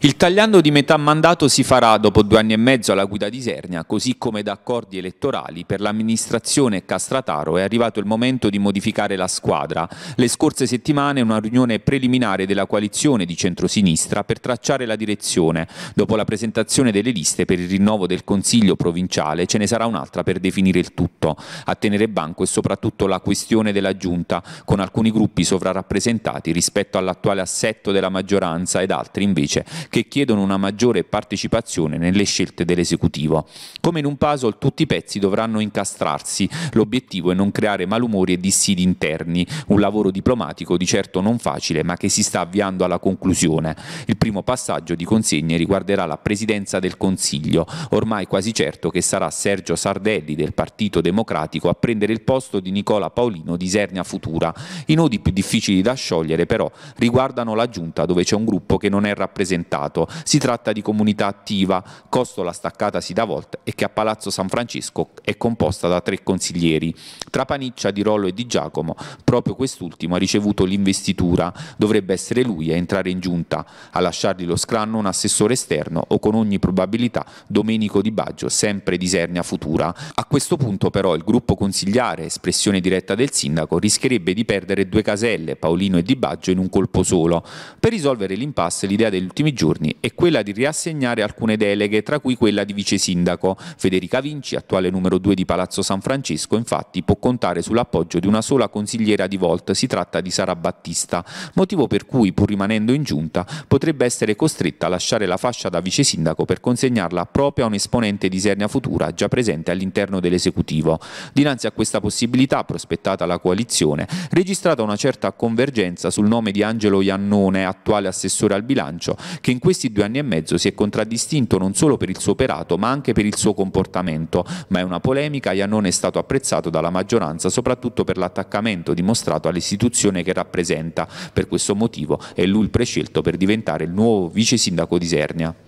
Il tagliando di metà mandato si farà dopo due anni e mezzo alla guida di Sernia, così come da accordi elettorali per l'amministrazione Castrataro è arrivato il momento di modificare la squadra. Le scorse settimane una riunione preliminare della coalizione di centrosinistra per tracciare la direzione. Dopo la presentazione delle liste per il rinnovo del Consiglio provinciale ce ne sarà un'altra per definire il tutto. A tenere banco è soprattutto la questione della Giunta, con alcuni gruppi sovrarappresentati rispetto all'attuale assetto della maggioranza ed altri invece che chiedono una maggiore partecipazione nelle scelte dell'esecutivo. Come in un puzzle tutti i pezzi dovranno incastrarsi, l'obiettivo è non creare malumori e dissidi interni, un lavoro diplomatico di certo non facile ma che si sta avviando alla conclusione. Il primo passaggio di consegne riguarderà la presidenza del Consiglio, ormai quasi certo che sarà Sergio Sardelli del Partito Democratico a prendere il posto di Nicola Paolino di Sernia Futura. I nodi più difficili da sciogliere però riguardano la giunta dove c'è un gruppo che non è rappresentato Stato. Si tratta di comunità attiva, costola la staccata si dà volta e che a Palazzo San Francisco è composta da tre consiglieri. Tra Paniccia, Di Rollo e Di Giacomo, proprio quest'ultimo ha ricevuto l'investitura. Dovrebbe essere lui a entrare in giunta, a lasciargli lo scranno un assessore esterno o con ogni probabilità Domenico Di Baggio, sempre di Sernia Futura. A questo punto però il gruppo consigliare, espressione diretta del sindaco, rischierebbe di perdere due caselle, Paolino e Di Baggio, in un colpo solo. Per risolvere l'impasse l'idea degli ultimi giorni turni, e quella di riassegnare alcune deleghe, tra cui quella di vice sindaco. Federica Vinci, attuale numero 2 di Palazzo San Francesco, infatti può contare sull'appoggio di una sola consigliera di Volt, si tratta di Sara Battista, motivo per cui, pur rimanendo in giunta, potrebbe essere costretta a lasciare la fascia da vice sindaco per consegnarla proprio a un esponente di Sernia Futura già presente all'interno dell'esecutivo. Dinanzi a questa possibilità prospettata la coalizione, registrata una certa convergenza sul nome di Angelo Iannone, attuale assessore al bilancio, che in in questi due anni e mezzo si è contraddistinto non solo per il suo operato ma anche per il suo comportamento, ma è una polemica e non è stato apprezzato dalla maggioranza soprattutto per l'attaccamento dimostrato all'istituzione che rappresenta. Per questo motivo è lui il prescelto per diventare il nuovo vice sindaco di Sernia.